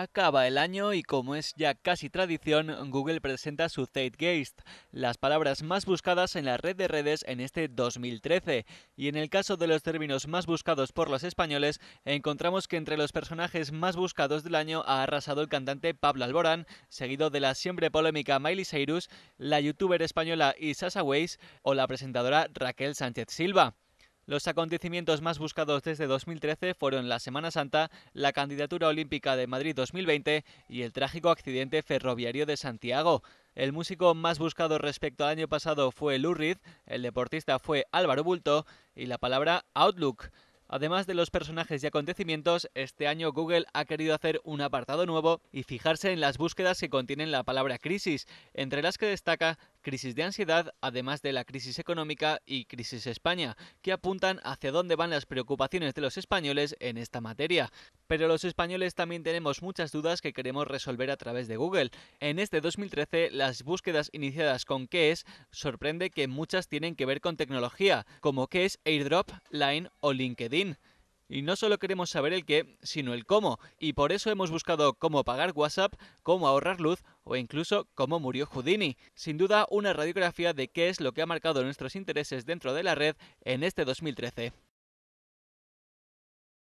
Acaba el año y como es ya casi tradición, Google presenta su Zeitgeist, las palabras más buscadas en la red de redes en este 2013. Y en el caso de los términos más buscados por los españoles, encontramos que entre los personajes más buscados del año ha arrasado el cantante Pablo Alborán, seguido de la siempre polémica Miley Cyrus, la youtuber española Isasa Weiss o la presentadora Raquel Sánchez Silva. Los acontecimientos más buscados desde 2013 fueron la Semana Santa, la candidatura olímpica de Madrid 2020 y el trágico accidente ferroviario de Santiago. El músico más buscado respecto al año pasado fue Lou el deportista fue Álvaro Bulto y la palabra Outlook. Además de los personajes y acontecimientos, este año Google ha querido hacer un apartado nuevo y fijarse en las búsquedas que contienen la palabra crisis, entre las que destaca crisis de ansiedad, además de la crisis económica y crisis España, que apuntan hacia dónde van las preocupaciones de los españoles en esta materia. Pero los españoles también tenemos muchas dudas que queremos resolver a través de Google. En este 2013, las búsquedas iniciadas con qué es sorprende que muchas tienen que ver con tecnología, como qué es airdrop, line o LinkedIn. Y no solo queremos saber el qué, sino el cómo, y por eso hemos buscado cómo pagar WhatsApp, cómo ahorrar luz o incluso cómo murió Houdini. Sin duda, una radiografía de qué es lo que ha marcado nuestros intereses dentro de la red en este 2013.